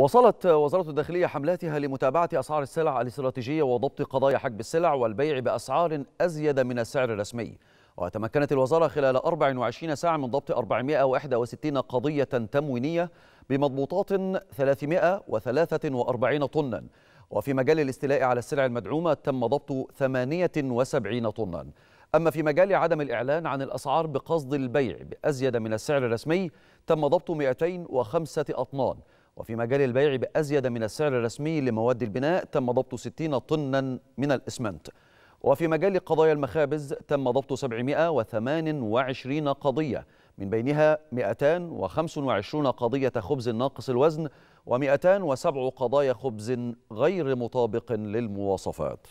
وصلت وزارة الداخلية حملاتها لمتابعة أسعار السلع الاستراتيجية وضبط قضايا حجب السلع والبيع بأسعار أزيد من السعر الرسمي وتمكنت الوزارة خلال 24 ساعة من ضبط 461 قضية تموينية بمضبوطات 343 طنا وفي مجال الاستيلاء على السلع المدعومة تم ضبط 78 طنا أما في مجال عدم الإعلان عن الأسعار بقصد البيع بأزيد من السعر الرسمي تم ضبط 205 أطنان وفي مجال البيع بأزيد من السعر الرسمي لمواد البناء تم ضبط 60 طنا من الإسمنت وفي مجال قضايا المخابز تم ضبط 728 قضية من بينها 225 قضية خبز ناقص الوزن و207 قضايا خبز غير مطابق للمواصفات